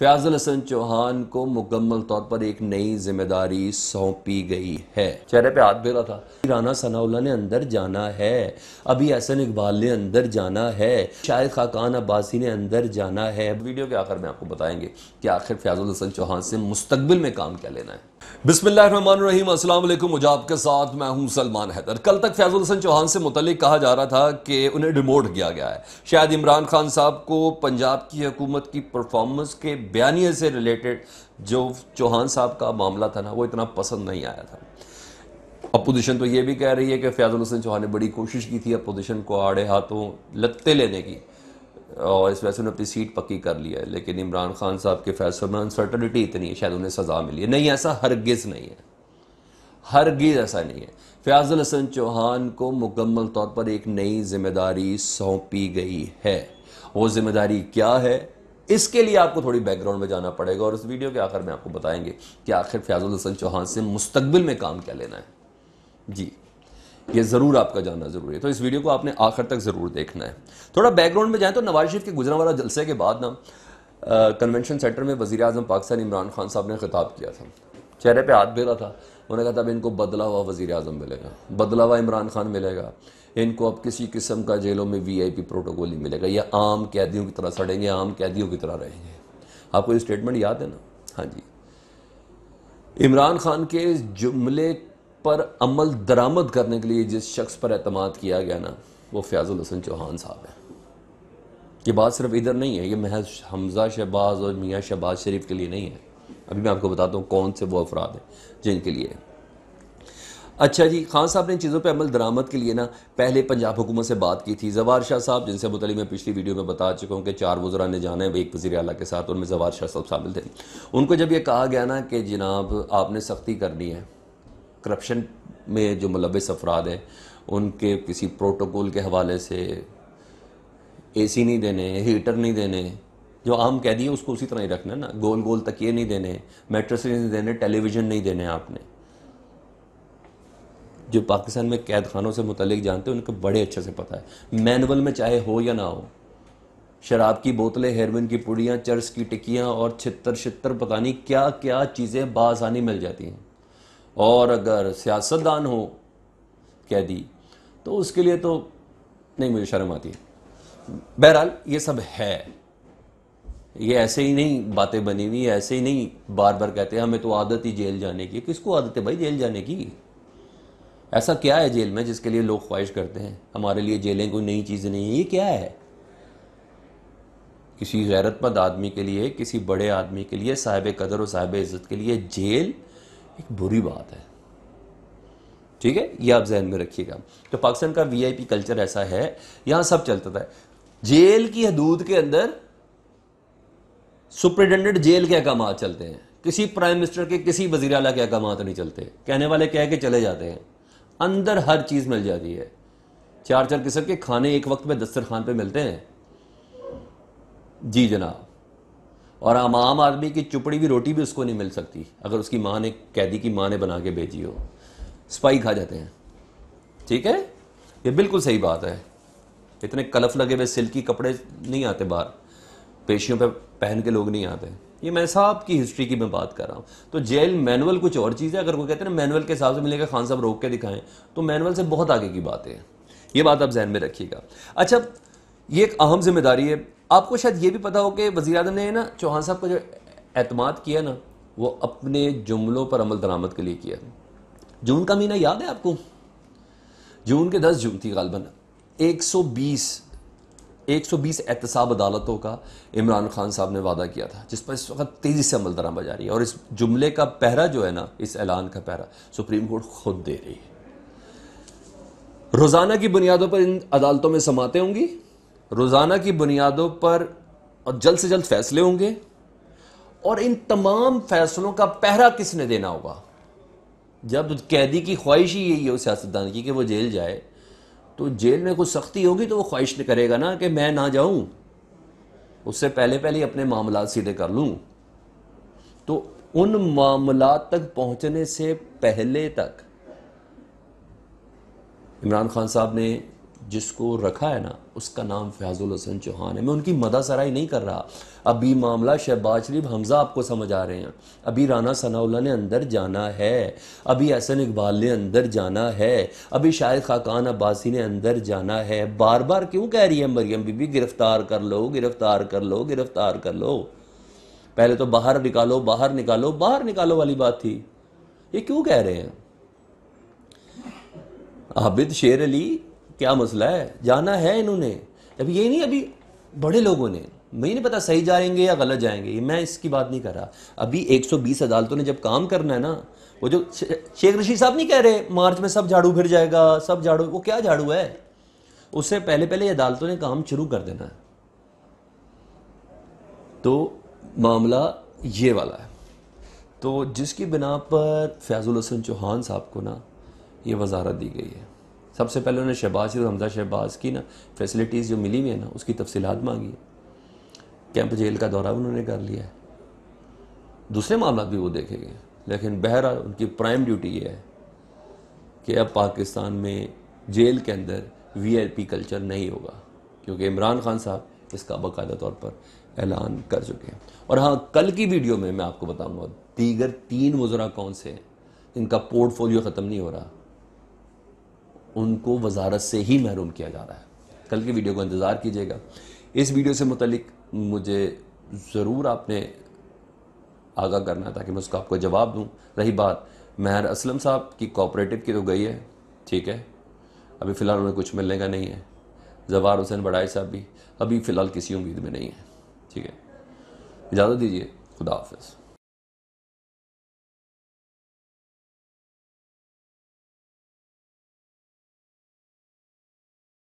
फयाजुल हसन चौहान को मुकम्मल तौर पर एक नई जिम्मेदारी सौंपी गई है चेहरे पे हाथ फेरा था राना सनाउल्ला ने अंदर जाना है अभी एहसन इकबाल ने अंदर जाना है शायद खाकान अब्बासी ने अंदर जाना है वीडियो के आखिर में आपको बताएंगे कि आखिर फयाजुल हसन चौहान से मुस्तबिल में काम क्या लेना है बिस्मिल्लाम असल मुझे आपके साथ मैं हूं सलमान हैदर कल तक फैजुल हसन चौहान से मुतलिक कहा जा रहा था कि उन्हें डिमोट किया गया है शायद इमरान खान साहब को पंजाब की हुकूमत की परफॉर्मेंस के बयानिए से रिलेटेड जो चौहान साहब का मामला था ना वो इतना पसंद नहीं आया था अपोजिशन तो ये भी कह रही है कि फयाजुल हुसैन चौहान ने बड़ी कोशिश की थी अपोजिशन को आड़े हाथों लत्ते लेने की और इस वजह से उन्हें अपनी सीट पक्की कर लिया है लेकिन इमरान खान साहब के फैसले में अनसर्टनिटी इतनी है शायद उन्हें सज़ा मिली है नहीं ऐसा हरगिज़ नहीं है हरगिज़ ऐसा नहीं है फयाजुल हसन चौहान को मुकम्मल तौर पर एक नई जिम्मेदारी सौंपी गई है वो जिम्मेदारी क्या है इसके लिए आपको थोड़ी बैकग्राउंड में जाना पड़ेगा और इस वीडियो के आखिर में आपको बताएंगे कि आखिर फयाजुल हसन चौहान से मुस्तबिल में काम क्या लेना है जी ये ज़रूर आपका जानना ज़रूरी है तो इस वीडियो को आपने आखिर तक ज़रूर देखना है थोड़ा बैकग्राउंड में जाए तो नवाज शरीफ के गुजरा वाला जलसे के बाद ना कन्वेंशन सेंटर में वजी अजम पाकिस्तान इमरान खान साहब ने खिताब किया था चेहरे पे हाथ फेरा था उन्होंने कहा था अब इनको बदला हुआ वज़ी अजम मिलेगा बदला हुआ इमरान खान मिलेगा इनको अब किसी किस्म का जेलों में वी आई पी प्रोटोकॉल नहीं मिलेगा या आम कैदियों की तरह सड़ेंगे आम कैदियों की तरह रहेंगे आपको ये स्टेटमेंट याद है ना हाँ जी इमरान खान के जुमले पर अमल दरामद करने के लिए जिस शख्स पर अहतम किया गया ना वो फयाजुल हसन चौहान साहब हैं ये बात सिर्फ इधर नहीं है ये महज हमजा शहबाज और मियाँ शहबाज शरीफ के लिए नहीं है अभी मैं आपको बताता हूँ कौन से वो अफराद हैं जिनके लिए अच्छा जी खान साहब ने चीज़ों पर अमल दरामद के लिए ना पहले पंजाब हुकूमत से बात की थी जवार शाह साहब जिनसे मुतल मैं पिछली वीडियो में बता चुका हूँ कि चार वजरा ने जाना है एक वजी अला के साथ उनमें जवार शाह साहब शामिल थे उनको जब यह कहा गया ना कि जनाब आपने सख्ती करनी है करप्शन में जो मुलविस अफराद हैं उनके किसी प्रोटोकॉल के हवाले से ए सी नहीं देने हीटर नहीं देने जो आम कैदी है उसको उसी तरह ही रखना है ना गोल गोल तक ये नहीं देने मेट्रेस नहीं देने टेलीविज़न नहीं देने आपने जो पाकिस्तान में कैद खानों से मुतलिक जानते हैं उनको बड़े अच्छे से पता है मैनुअल में चाहे हो या ना हो शराब की बोतलें हेरोइन की पुड़ियाँ चर्स की टिक्कियाँ और छितर छितर पता नहीं क्या क्या चीज़ें बासानी मिल जाती हैं और अगर सियासतदान हो कैदी तो उसके लिए तो नहीं मुझे शर्म आती है बहरहाल ये सब है ये ऐसे ही नहीं बातें बनी हुई ऐसे ही नहीं बार बार कहते हैं हमें तो आदत ही जेल जाने की किसको आदत है भाई जेल जाने की ऐसा क्या है जेल में जिसके लिए लोग ख्वाहिश करते हैं हमारे लिए जेलें कोई नई चीज़ नहीं है ये क्या है किसी गैरतमंद आदमी के लिए किसी बड़े आदमी के लिए साहिब कदर और साहिब इज़्ज़त के लिए जेल एक बुरी बात है ठीक है ये आप जहन में रखिएगा तो पाकिस्तान का वीआईपी कल्चर ऐसा है यहाँ सब चलता था जेल की हदूद के अंदर सुप्रिटेंडेंट जेल के अहकाम चलते हैं किसी प्राइम मिनिस्टर के किसी वजी अला के अहकाम नहीं चलते कहने वाले कह के चले जाते हैं अंदर हर चीज़ मिल जाती है चार चार किस्म के खाने एक वक्त में दस्तरखान पे मिलते हैं जी जनाब और आम आम आदमी की चुपड़ी भी रोटी भी उसको नहीं मिल सकती अगर उसकी माँ ने कैदी की माँ ने बना के भेजी हो स्पाई खा जाते हैं ठीक है ये बिल्कुल सही बात है इतने कलफ लगे हुए सिल्की कपड़े नहीं आते बाहर पेशियों पे पहन के लोग नहीं आते ये मैं साहब की हिस्ट्री की मैं बात कर रहा हूँ तो जेल मैनुअल कुछ और चीज़ है अगर वो कहते हैं ना मैनुअल के हिसाब से मिलेगा खान साहब रोक के दिखाएं तो मैनुअल से बहुत आगे की बातें हैं ये बात आप जहन में रखिएगा अच्छा ये एक अहम जिम्मेदारी है आपको शायद ये भी पता हो कि वजी अजम ने ना चौहान साहब का जो अतमाद किया ना वो अपने जुमलों पर अमल दरामद के लिए किया जून का महीना याद है आपको जून के दस जून थी गालबन बीस 120 एहतसाब अदालतों का इमरान खान साहब ने वादा किया था जिस पर इस वक्त तेज़ी से अमल दराम जा रही है और इस जुमले का पहरा जो है ना इस ऐलान का पहरा सुप्रीम कोर्ट खुद दे रही है रोज़ाना की बुनियादों पर इन अदालतों में समातें होंगी रोज़ाना की बुनियादों पर और जल्द से जल्द फैसले होंगे और इन तमाम फैसलों का पहरा किसने देना होगा जब कैदी की ख्वाहिश ही यही है सियासतदान की कि वो जेल जाए तो जेल में कुछ सख्ती होगी तो वो ख्वाहिश करेगा ना कि मैं ना जाऊं उससे पहले पहले अपने मामला सीधे कर लूं तो उन मामला तक पहुंचने से पहले तक इमरान खान साहब ने जिसको रखा है ना उसका नाम फयाजुल हसन चौहान है मैं उनकी मदा सराई नहीं कर रहा अभी मामला शहबाज शरीफ हमज़ा आपको समझ आ रहे हैं अभी राना सनाउल्ला ने अंदर जाना है अभी एहसन इकबाल ने अंदर जाना है अभी शाहिद खाकान अब्बासी ने अंदर जाना है बार बार क्यों कह रही है मरियम बीबी गिरफ़्तार कर लो गिरफ़्तार कर लो गिरफ़्तार कर लो पहले तो बाहर निकालो बाहर निकालो बाहर निकालो वाली बात थी ये क्यों कह रहे हैं आबिद शेर अली क्या मसला है जाना है इन्होंने अभी ये नहीं अभी बड़े लोगों ने मैं नहीं पता सही जाएंगे या गलत जाएंगे मैं इसकी बात नहीं कर रहा अभी 120 अदालतों ने जब काम करना है ना वो जो शेख रशीद साहब नहीं कह रहे मार्च में सब झाड़ू फिर जाएगा सब झाड़ू वो क्या झाड़ू है उससे पहले पहले अदालतों ने काम शुरू कर देना है तो मामला ये वाला है तो जिसकी बिना पर फैज़ुल हसन चौहान साहब को ना ये वजारत दी गई है सबसे पहले उन्होंने शहबाज और हमजा शहबाज की ना फैसिलिटीज़ जो मिली हुई है ना उसकी तफसीत मांगी कैंप जेल का दौरा उन्होंने कर लिया है दूसरे मामला भी वो देखे गए लेकिन बहरहाल उनकी प्राइम ड्यूटी ये है कि अब पाकिस्तान में जेल के अंदर पी कल्चर नहीं होगा क्योंकि इमरान खान साहब इसका बाकायदा तौर पर ऐलान कर चुके हैं और हाँ कल की वीडियो में मैं आपको बताऊंगा दीगर तीन मुजरा कौन से हैं इनका पोर्टफोलियो ख़त्म नहीं हो रहा उनको वजारत से ही महरूम किया जा रहा है कल की वीडियो को इंतज़ार कीजिएगा इस वीडियो से मुतलिक मुझे ज़रूर आपने आगाह करना है ताकि मैं उसका आपको जवाब दूँ रही बात महर असलम साहब की कोऑपरेटिव की तो गई है ठीक है अभी फ़िलहाल उन्हें कुछ मिलने का नहीं है जवार हुसैन बड़ाई साहब भी अभी फ़िलहाल किसी उम्मीद में नहीं है ठीक है इजाज़त दीजिए खुदा हाफिज़